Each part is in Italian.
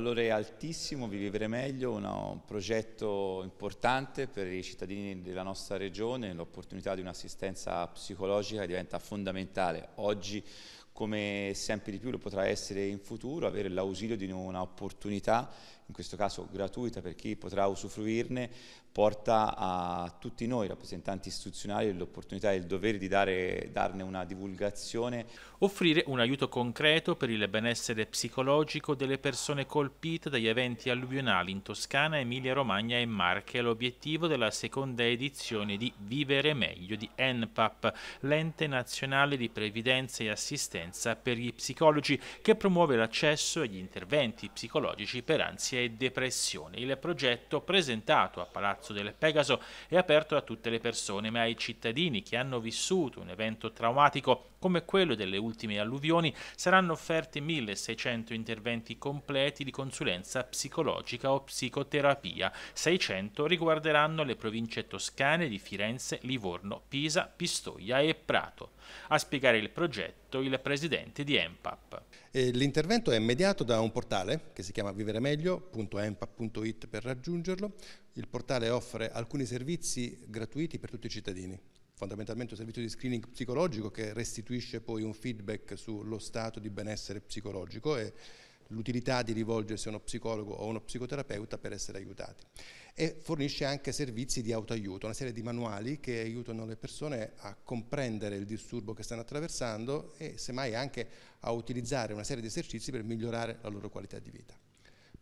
valore altissimo, Vi Vivere Meglio, uno, un progetto importante per i cittadini della nostra regione, l'opportunità di un'assistenza psicologica diventa fondamentale. Oggi come sempre di più lo potrà essere in futuro, avere l'ausilio di un'opportunità, in questo caso gratuita per chi potrà usufruirne, porta a tutti noi rappresentanti istituzionali l'opportunità e il dovere di dare, darne una divulgazione. Offrire un aiuto concreto per il benessere psicologico delle persone colpite dagli eventi alluvionali in Toscana, Emilia-Romagna e Marche è l'obiettivo della seconda edizione di Vivere Meglio di ENPAP, l'ente nazionale di previdenza e assistenza Scienza per gli psicologi che promuove l'accesso agli interventi psicologici per ansia e depressione. Il progetto presentato a Palazzo del Pegaso è aperto a tutte le persone, ma ai cittadini che hanno vissuto un evento traumatico come quello delle ultime alluvioni, saranno offerti 1600 interventi completi di consulenza psicologica o psicoterapia. 600 riguarderanno le province toscane di Firenze, Livorno, Pisa, Pistoia e Prato. A spiegare il progetto il presidente di EMPAP. L'intervento è mediato da un portale che si chiama viveremeglio.empap.it per raggiungerlo. Il portale offre alcuni servizi gratuiti per tutti i cittadini fondamentalmente un servizio di screening psicologico che restituisce poi un feedback sullo stato di benessere psicologico e l'utilità di rivolgersi a uno psicologo o a uno psicoterapeuta per essere aiutati e fornisce anche servizi di autoaiuto, una serie di manuali che aiutano le persone a comprendere il disturbo che stanno attraversando e semmai anche a utilizzare una serie di esercizi per migliorare la loro qualità di vita.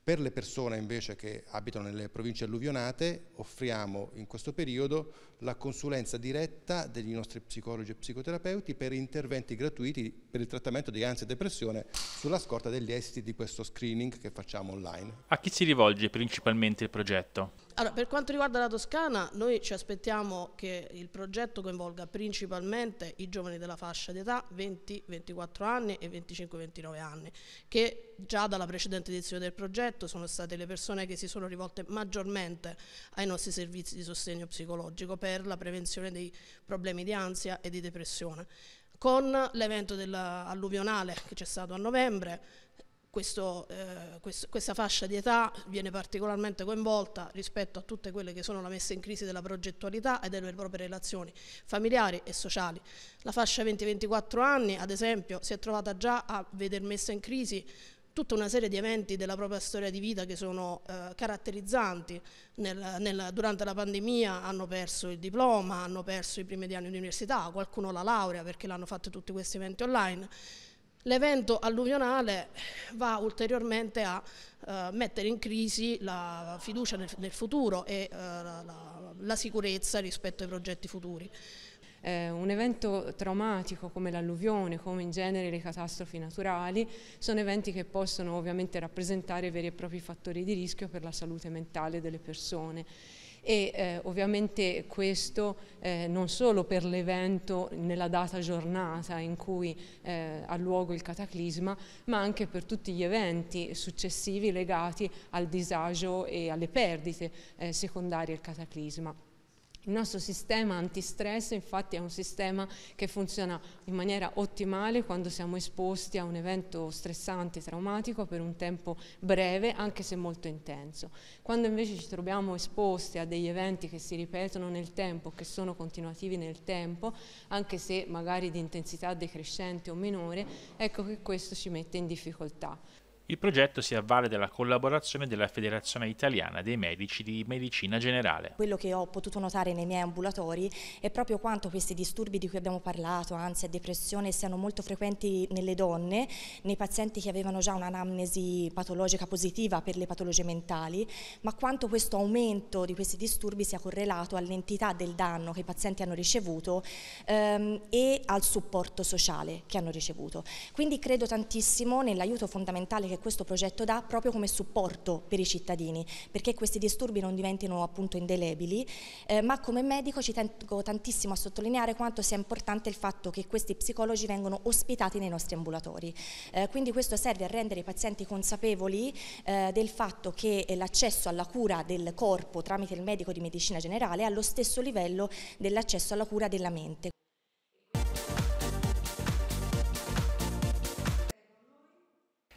Per le persone invece che abitano nelle province alluvionate offriamo in questo periodo la consulenza diretta degli nostri psicologi e psicoterapeuti per interventi gratuiti per il trattamento di ansia e depressione sulla scorta degli esiti di questo screening che facciamo online. A chi si rivolge principalmente il progetto? Allora, per quanto riguarda la Toscana, noi ci aspettiamo che il progetto coinvolga principalmente i giovani della fascia d'età 20-24 anni e 25-29 anni, che già dalla precedente edizione del progetto sono state le persone che si sono rivolte maggiormente ai nostri servizi di sostegno psicologico per la prevenzione dei problemi di ansia e di depressione. Con l'evento alluvionale che c'è stato a novembre, questo, eh, quest questa fascia di età viene particolarmente coinvolta rispetto a tutte quelle che sono la messa in crisi della progettualità e delle proprie relazioni familiari e sociali. La fascia 20-24 anni, ad esempio, si è trovata già a veder messa in crisi tutta una serie di eventi della propria storia di vita che sono eh, caratterizzanti. Nel, nel, durante la pandemia hanno perso il diploma, hanno perso i primi anni di università, qualcuno la laurea perché l'hanno fatto tutti questi eventi online L'evento alluvionale va ulteriormente a eh, mettere in crisi la fiducia nel, nel futuro e eh, la, la sicurezza rispetto ai progetti futuri. Eh, un evento traumatico come l'alluvione, come in genere le catastrofi naturali, sono eventi che possono ovviamente rappresentare veri e propri fattori di rischio per la salute mentale delle persone e eh, ovviamente questo eh, non solo per l'evento nella data giornata in cui eh, ha luogo il cataclisma, ma anche per tutti gli eventi successivi legati al disagio e alle perdite eh, secondarie al cataclisma. Il nostro sistema antistress infatti è un sistema che funziona in maniera ottimale quando siamo esposti a un evento stressante, traumatico per un tempo breve, anche se molto intenso. Quando invece ci troviamo esposti a degli eventi che si ripetono nel tempo, che sono continuativi nel tempo, anche se magari di intensità decrescente o minore, ecco che questo ci mette in difficoltà. Il progetto si avvale della collaborazione della Federazione Italiana dei Medici di Medicina Generale. Quello che ho potuto notare nei miei ambulatori è proprio quanto questi disturbi di cui abbiamo parlato, ansia e depressione, siano molto frequenti nelle donne, nei pazienti che avevano già un'anamnesi patologica positiva per le patologie mentali, ma quanto questo aumento di questi disturbi sia correlato all'entità del danno che i pazienti hanno ricevuto ehm, e al supporto sociale che hanno ricevuto. Quindi credo tantissimo nell'aiuto fondamentale che che questo progetto dà proprio come supporto per i cittadini, perché questi disturbi non diventino appunto indelebili, eh, ma come medico ci tengo tantissimo a sottolineare quanto sia importante il fatto che questi psicologi vengano ospitati nei nostri ambulatori. Eh, quindi questo serve a rendere i pazienti consapevoli eh, del fatto che eh, l'accesso alla cura del corpo tramite il medico di medicina generale è allo stesso livello dell'accesso alla cura della mente.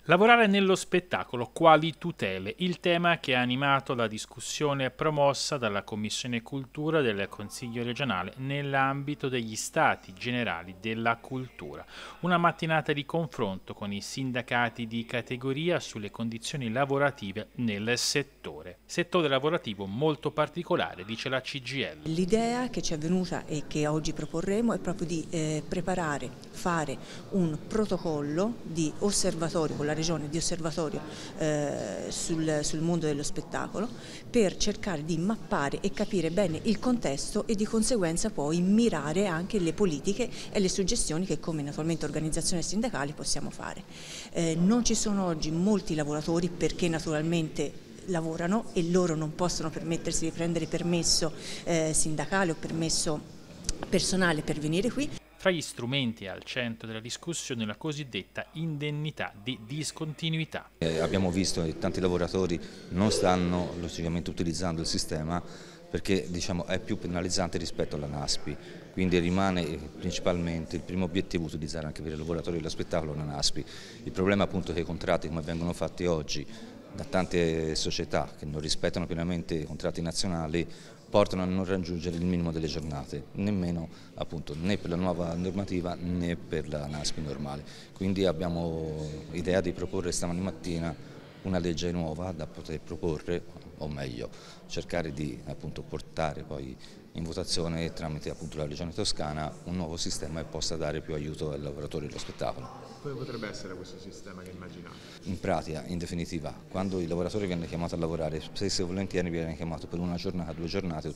Lavorare nello spettacolo, quali tutele? Il tema che ha animato la discussione promossa dalla Commissione Cultura del Consiglio regionale nell'ambito degli Stati Generali della Cultura. Una mattinata di confronto con i sindacati di categoria sulle condizioni lavorative nel settore. Settore lavorativo molto particolare, dice la CGL. L'idea che ci è venuta e che oggi proporremo è proprio di eh, preparare, fare un protocollo di osservatorio con la Regione di osservatorio eh, sul, sul, mondo dello spettacolo per cercare di mappare e capire bene il contesto e di conseguenza poi mirare anche le politiche e le suggestioni che come naturalmente organizzazione sindacale possiamo fare. Eh, non ci sono oggi molti lavoratori perché naturalmente lavorano e loro non possono permettersi di prendere permesso eh, sindacale o permesso personale per venire qui. Tra gli strumenti al centro della discussione la cosiddetta indennità di discontinuità. Eh, abbiamo visto che tanti lavoratori non stanno logicamente utilizzando il sistema perché diciamo, è più penalizzante rispetto alla NASPI, quindi rimane eh, principalmente il primo obiettivo utilizzare anche per i lavoratori dello spettacolo la NASPI. Il problema appunto è che i contratti come vengono fatti oggi da tante società che non rispettano pienamente i contratti nazionali portano a non raggiungere il minimo delle giornate, nemmeno appunto, né per la nuova normativa né per la NASPI normale. Quindi abbiamo idea di proporre stamani mattina una legge nuova da poter proporre, o meglio, cercare di appunto, portare poi in votazione tramite appunto, la Regione Toscana un nuovo sistema che possa dare più aiuto ai lavoratori dello spettacolo. Come potrebbe essere questo sistema che immaginate? In pratica, in definitiva, quando il lavoratore viene chiamato a lavorare, spesso e volentieri viene chiamato per una giornata, due giornate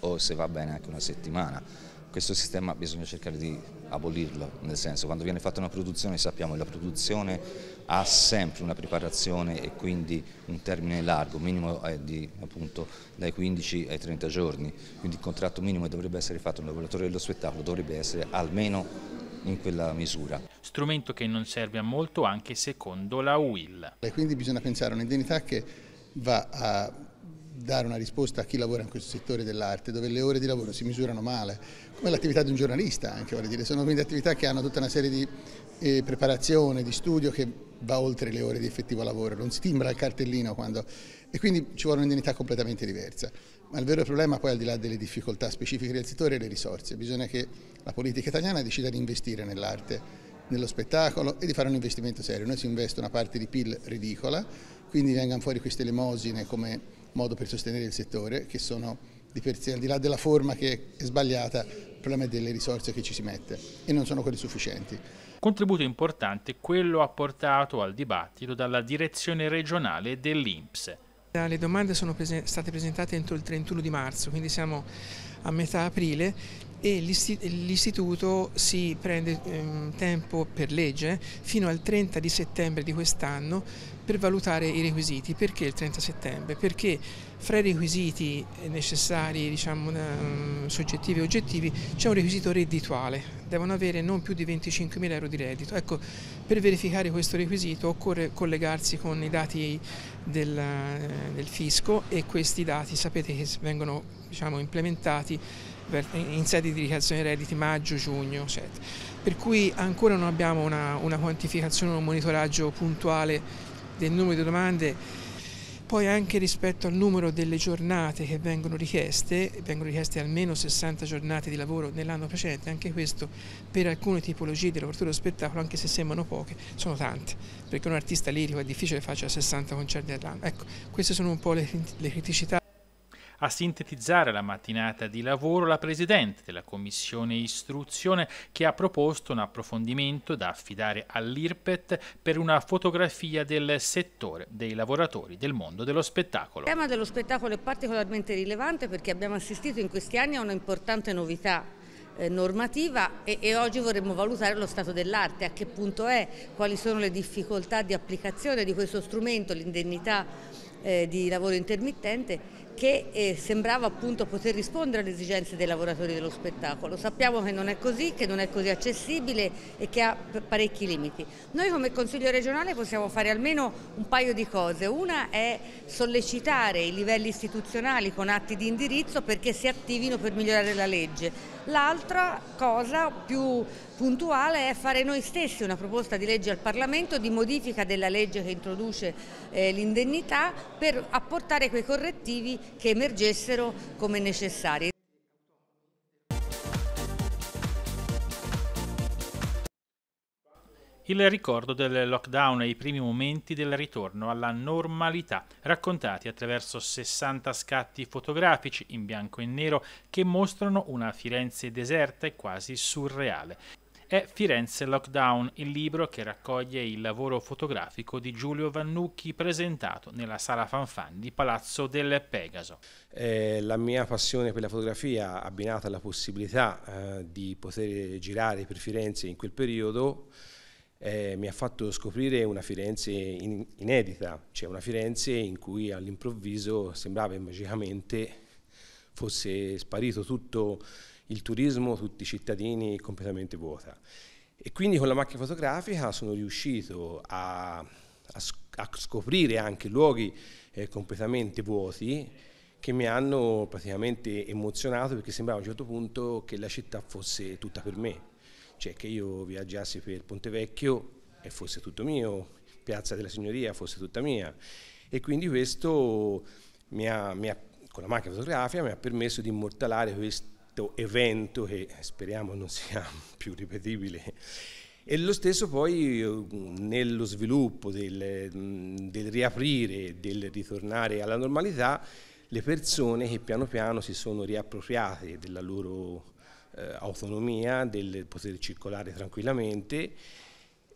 o se va bene anche una settimana. Questo sistema bisogna cercare di abolirlo, nel senso quando viene fatta una produzione sappiamo che la produzione ha sempre una preparazione e quindi un termine largo, minimo è di appunto dai 15 ai 30 giorni, quindi il contratto minimo dovrebbe essere fatto, un lavoratore dello spettacolo dovrebbe essere almeno in quella misura. Strumento che non serve a molto anche secondo la UIL. E quindi bisogna pensare a un'indennità che va a dare una risposta a chi lavora in questo settore dell'arte, dove le ore di lavoro si misurano male, come l'attività di un giornalista anche, dire. sono quindi attività che hanno tutta una serie di eh, preparazione, di studio che va oltre le ore di effettivo lavoro, non si timbra il cartellino quando... e quindi ci vuole un'indennità completamente diversa. Ma il vero problema poi al di là delle difficoltà specifiche del settore è le risorse. Bisogna che la politica italiana decida di investire nell'arte, nello spettacolo e di fare un investimento serio. Noi si investe una parte di PIL ridicola, quindi vengano fuori queste elemosine come modo per sostenere il settore, che sono di per sé, al di là della forma che è sbagliata, il problema è delle risorse che ci si mette e non sono quelle sufficienti. Contributo importante quello apportato al dibattito dalla direzione regionale dell'INPS eh, le domande sono prese state presentate entro il 31 di marzo, quindi siamo a metà aprile e l'istituto si prende ehm, tempo per legge fino al 30 di settembre di quest'anno per valutare i requisiti. Perché il 30 settembre? Perché fra i requisiti eh, necessari, diciamo, mm, soggettivi e oggettivi, c'è un requisito reddituale, devono avere non più di 25.000 euro di reddito. Ecco, per verificare questo requisito occorre collegarsi con i dati del, eh, del fisco e questi dati sapete che vengono diciamo, implementati in sede di dichiarazione dei redditi maggio, giugno, Per cui ancora non abbiamo una, una quantificazione, un monitoraggio puntuale del numero di domande. Poi anche rispetto al numero delle giornate che vengono richieste, vengono richieste almeno 60 giornate di lavoro nell'anno precedente, anche questo per alcune tipologie di lavoratore dello spettacolo, anche se sembrano poche, sono tante, perché un artista lirico è difficile faccia 60 concerti all'anno. Ecco, queste sono un po' le, le criticità. A sintetizzare la mattinata di lavoro la Presidente della Commissione Istruzione che ha proposto un approfondimento da affidare all'IRPET per una fotografia del settore dei lavoratori del mondo dello spettacolo. Il tema dello spettacolo è particolarmente rilevante perché abbiamo assistito in questi anni a una importante novità eh, normativa e, e, oggi vorremmo valutare lo stato dell'arte, a che punto è, quali sono le difficoltà di applicazione di questo strumento, l'indennità eh, di lavoro intermittente che eh, sembrava appunto poter rispondere alle esigenze dei lavoratori dello spettacolo. Sappiamo che non è così, che non è così accessibile e che ha parecchi limiti. Noi come Consiglio regionale possiamo fare almeno un paio di cose. Una è sollecitare i livelli istituzionali con atti di indirizzo perché si attivino per migliorare la legge. L'altra cosa più puntuale è fare noi stessi una proposta di legge al Parlamento di modifica della legge che introduce eh, l'indennità per apportare quei correttivi che emergessero come necessarie. il ricordo del lockdown e i primi momenti del ritorno alla normalità, raccontati attraverso 60 scatti fotografici in bianco e nero che mostrano una Firenze deserta e quasi surreale è Firenze Lockdown, il libro che raccoglie il lavoro fotografico di Giulio Vannucchi presentato nella sala Fanfan di Palazzo del Pegaso. Eh, la mia passione per la fotografia abbinata alla possibilità eh, di poter girare per Firenze in quel periodo eh, mi ha fatto scoprire una Firenze in, inedita, cioè una Firenze in cui all'improvviso sembrava magicamente fosse sparito tutto il turismo, tutti i cittadini completamente vuota. E quindi con la macchina fotografica sono riuscito a, a, a scoprire anche luoghi eh, completamente vuoti che mi hanno praticamente emozionato perché sembrava a un certo punto che la città fosse tutta per me, cioè che io viaggiassi per Ponte Vecchio e fosse tutto mio, Piazza della Signoria fosse tutta mia e quindi questo mi ha, mi ha, con la macchina fotografica mi ha permesso di immortalare questi fatto evento che speriamo non sia più ripetibile. E lo stesso poi eh, nello sviluppo del, mm, del riaprire, del ritornare alla normalità, le persone che piano piano si sono riappropriate della loro eh, autonomia, del poter circolare tranquillamente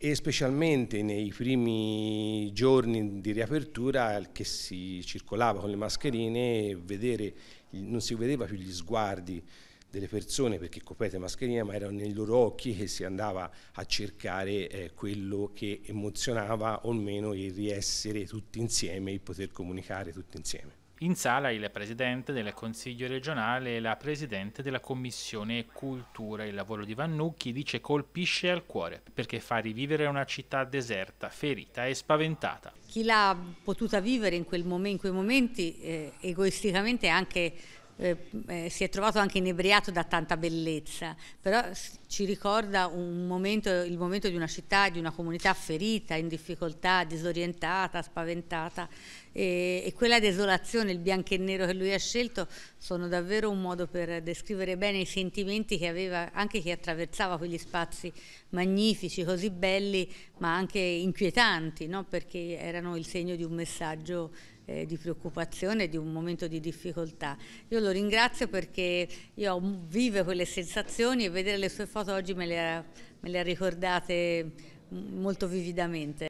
e specialmente nei primi giorni di riapertura che si circolava con le mascherine, vedere, non si vedeva più gli sguardi delle persone perché coprete mascherina, ma erano nei loro occhi che si andava a cercare eh, quello che emozionava o almeno il riessere tutti insieme, il poter comunicare tutti insieme. In sala il presidente del Consiglio regionale e la presidente della Commissione Cultura. Il lavoro di Vannucchi dice colpisce al cuore perché fa rivivere una città deserta, ferita e spaventata. Chi l'ha potuta vivere in, quel mom in quei momenti eh, egoisticamente anche eh, eh, si è trovato anche inebriato da tanta bellezza, però ci ricorda momento, il momento di una città, di una comunità ferita, in difficoltà, disorientata, spaventata e, e quella desolazione, il bianco e nero che lui ha scelto sono davvero un modo per descrivere bene i sentimenti che aveva anche chi attraversava quegli spazi magnifici, così belli ma anche inquietanti, no? perché erano il segno di un messaggio eh, di preoccupazione, di un momento di difficoltà. Io lo ringrazio perché io vivo quelle sensazioni e vedere le sue foto oggi me le ha, me le ha ricordate mm, molto vividamente.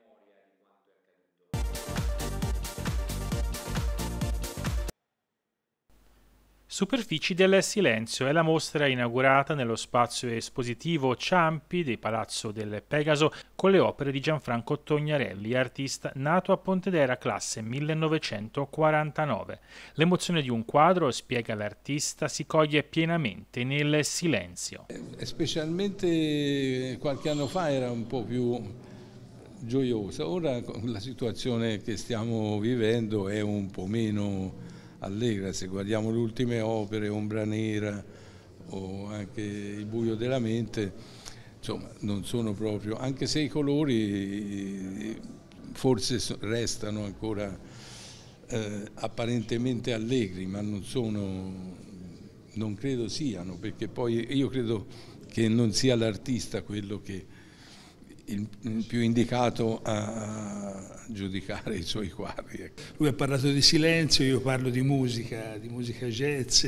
Superfici del Silenzio è la mostra inaugurata nello spazio espositivo Ciampi di Palazzo del Pegaso con le opere di Gianfranco Tognarelli, artista nato a Pontedera classe 1949. L'emozione di un quadro, spiega l'artista, si coglie pienamente nel silenzio. Eh, specialmente qualche anno fa era un po' più gioiosa, ora la situazione che stiamo vivendo è un po' meno allegra, se guardiamo le ultime opere, Ombra Nera o anche Il buio della mente, insomma non sono proprio, anche se i colori forse restano ancora eh, apparentemente allegri, ma non sono, non credo siano, perché poi io credo che non sia l'artista quello che il, più indicato a giudicare i suoi quadri. Ecco. Lui ha parlato di silenzio, io parlo di musica, di musica jazz,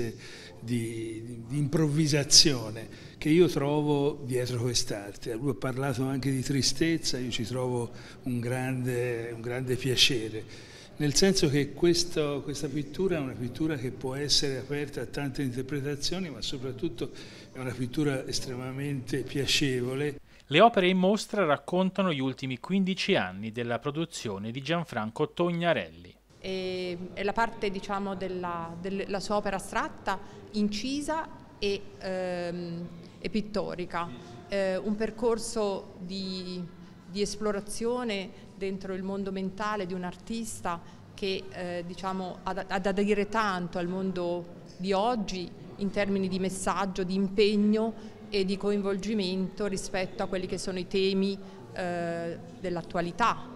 di, di, improvvisazione, che io trovo dietro quest'arte. Lui ha parlato anche di tristezza, io ci trovo un grande, un grande piacere nel senso che questo, questa pittura è una pittura che può essere aperta a tante interpretazioni, ma soprattutto è una pittura estremamente piacevole. Le opere in mostra raccontano gli ultimi 15 anni della produzione di Gianfranco Tognarelli. è la parte diciamo, della, della, sua opera astratta, incisa e, ehm, e pittorica, eh, un percorso di, di, esplorazione dentro il mondo mentale di un artista che eh, diciamo, ad, ad aderire tanto al mondo di oggi in termini di messaggio, di impegno e di coinvolgimento rispetto a quelli che sono i temi eh, dell'attualità.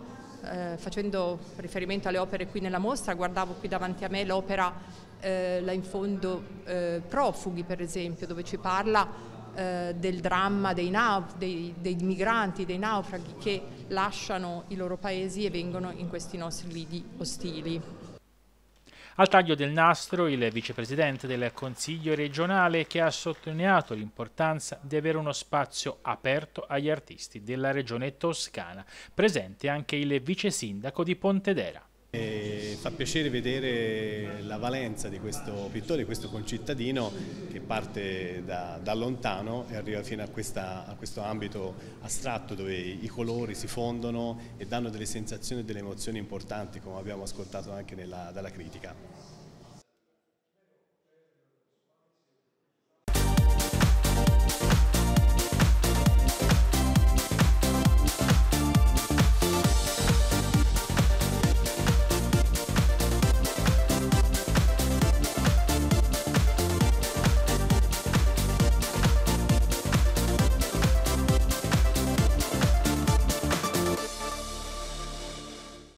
Eh, facendo riferimento alle opere qui nella mostra, guardavo qui davanti a me l'opera eh, là in fondo eh, Profughi per esempio, dove ci parla eh, del dramma dei, dei, dei, migranti, dei naufraghi che lasciano i loro paesi e vengono in questi nostri lidi ostili. Al taglio del nastro il vicepresidente del Consiglio regionale che ha sottolineato l'importanza di avere uno spazio aperto agli artisti della regione toscana, presente anche il vice sindaco di Pontedera. E fa piacere vedere la valenza di questo pittore, di questo concittadino che parte da, da lontano e arriva fino a, questa, a, questo ambito astratto dove i colori si fondono e danno delle sensazioni e delle emozioni importanti come abbiamo ascoltato anche nella, dalla critica.